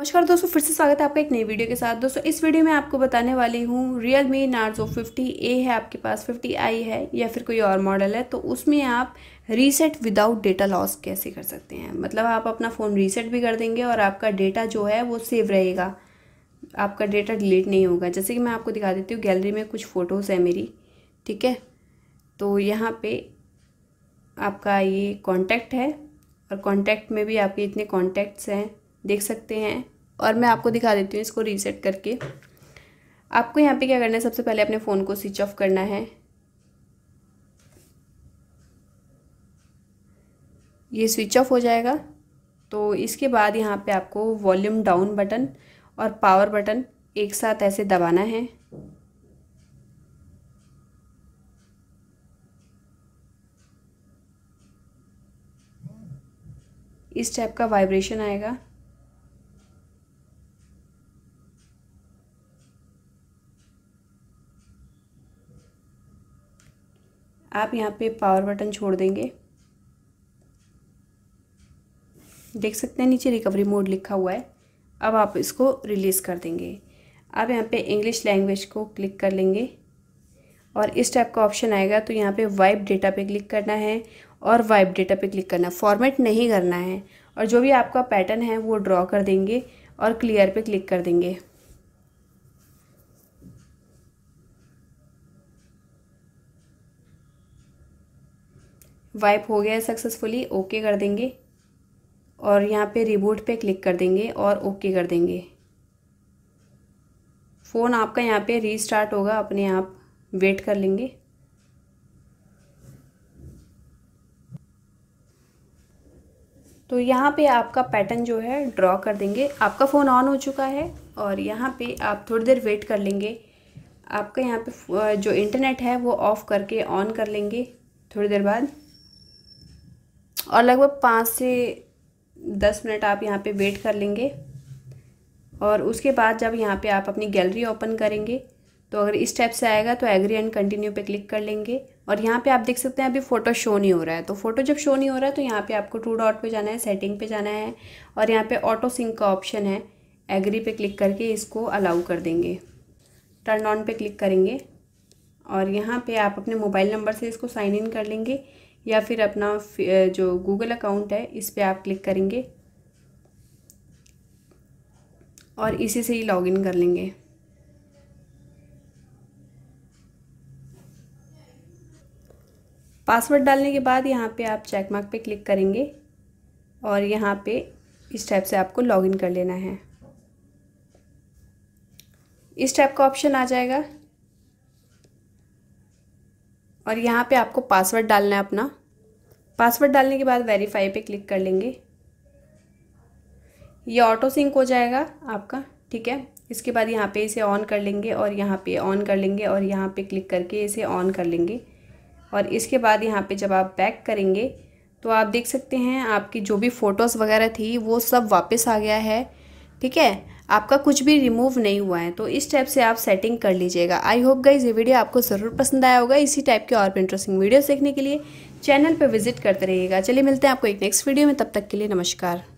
नमस्कार दोस्तों फिर से स्वागत है आपका एक नई वीडियो के साथ दोस्तों इस वीडियो में आपको बताने वाली हूँ Realme Narzo fifty A है आपके पास फिफ्टी आई है या फिर कोई और मॉडल है तो उसमें आप रीसेट विदाउट डेटा लॉस कैसे कर सकते हैं मतलब आप अपना फ़ोन रीसेट भी कर देंगे और आपका डेटा जो है वो सेव रहेगा आपका डेटा डिलीट नहीं होगा जैसे कि मैं आपको दिखा देती हूँ गैलरी में कुछ फ़ोटोज़ है मेरी ठीक है तो यहाँ पर आपका ये कॉन्टैक्ट है और कॉन्टैक्ट में भी आपके इतने कॉन्टैक्ट्स हैं देख सकते हैं और मैं आपको दिखा देती हूँ इसको रीसेट करके आपको यहाँ पे क्या करना है सबसे पहले अपने फ़ोन को स्विच ऑफ करना है ये स्विच ऑफ हो जाएगा तो इसके बाद यहाँ पे आपको वॉल्यूम डाउन बटन और पावर बटन एक साथ ऐसे दबाना है इस टाइप का वाइब्रेशन आएगा आप यहाँ पे पावर बटन छोड़ देंगे देख सकते हैं नीचे रिकवरी मोड लिखा हुआ है अब आप इसको रिलीज़ कर देंगे आप यहाँ पे इंग्लिश लैंग्वेज को क्लिक कर लेंगे और इस टाइप का ऑप्शन आएगा तो यहाँ पे वाइप डेटा पे क्लिक करना है और वाइप डेटा पे क्लिक करना फॉर्मेट नहीं करना है और जो भी आपका पैटर्न है वो ड्रॉ कर देंगे और क्लियर पे क्लिक कर देंगे वाइप हो गया है सक्सेसफुली ओके कर देंगे और यहाँ पे रिबूट पे क्लिक कर देंगे और ओके कर देंगे फ़ोन आपका यहाँ पे रीस्टार्ट होगा अपने आप वेट कर लेंगे तो यहाँ पे आपका पैटर्न जो है ड्रॉ कर देंगे आपका फ़ोन ऑन हो चुका है और यहाँ पे आप थोड़ी देर वेट कर लेंगे आपका यहाँ पे जो इंटरनेट है वो ऑफ़ करके ऑन कर लेंगे थोड़ी देर बाद और लगभग पाँच से दस मिनट आप यहाँ पे वेट कर लेंगे और उसके बाद जब यहाँ पे आप अपनी गैलरी ओपन करेंगे तो अगर इस टाइप से आएगा तो एग्री एंड कंटिन्यू पे क्लिक कर लेंगे और यहाँ पे आप देख सकते हैं अभी फ़ोटो शो नहीं हो रहा है तो फोटो जब शो नहीं हो रहा है तो यहाँ पे आपको टू डॉट पे जाना है सेटिंग पे जाना है और यहाँ पे ऑटो सिंक का ऑप्शन है एग्री पे क्लिक करके इसको अलाउ कर देंगे टर्न ऑन पे क्लिक करेंगे और यहाँ पर आप अपने मोबाइल नंबर से इसको साइन इन कर लेंगे या फिर अपना जो गूगल अकाउंट है इस पर आप क्लिक करेंगे और इसी से ही लॉगिन कर लेंगे पासवर्ड डालने के बाद यहाँ पे आप चेक मार्क पे क्लिक करेंगे और यहाँ पे इस टाइप से आपको लॉगिन कर लेना है इस टाइप का ऑप्शन आ जाएगा और यहाँ पे आपको पासवर्ड डालना है अपना पासवर्ड डालने के बाद वेरीफाई पे क्लिक कर लेंगे ये ऑटो सिंक हो जाएगा आपका ठीक है इसके बाद यहाँ पे इसे ऑन कर लेंगे और यहाँ पे ऑन कर लेंगे और यहाँ पे क्लिक करके इसे ऑन कर लेंगे और इसके बाद यहाँ पे जब आप बैक करेंगे तो आप देख सकते हैं आपकी जो भी फ़ोटोज़ वगैरह थी वो सब वापस आ गया है ठीक है आपका कुछ भी रिमूव नहीं हुआ है तो इस टाइप से आप सेटिंग कर लीजिएगा आई होप गाइज ये वीडियो आपको ज़रूर पसंद आया होगा इसी टाइप के और भी इंटरेस्टिंग वीडियोस देखने के लिए चैनल पर विजिट करते रहिएगा चलिए मिलते हैं आपको एक नेक्स्ट वीडियो में तब तक के लिए नमस्कार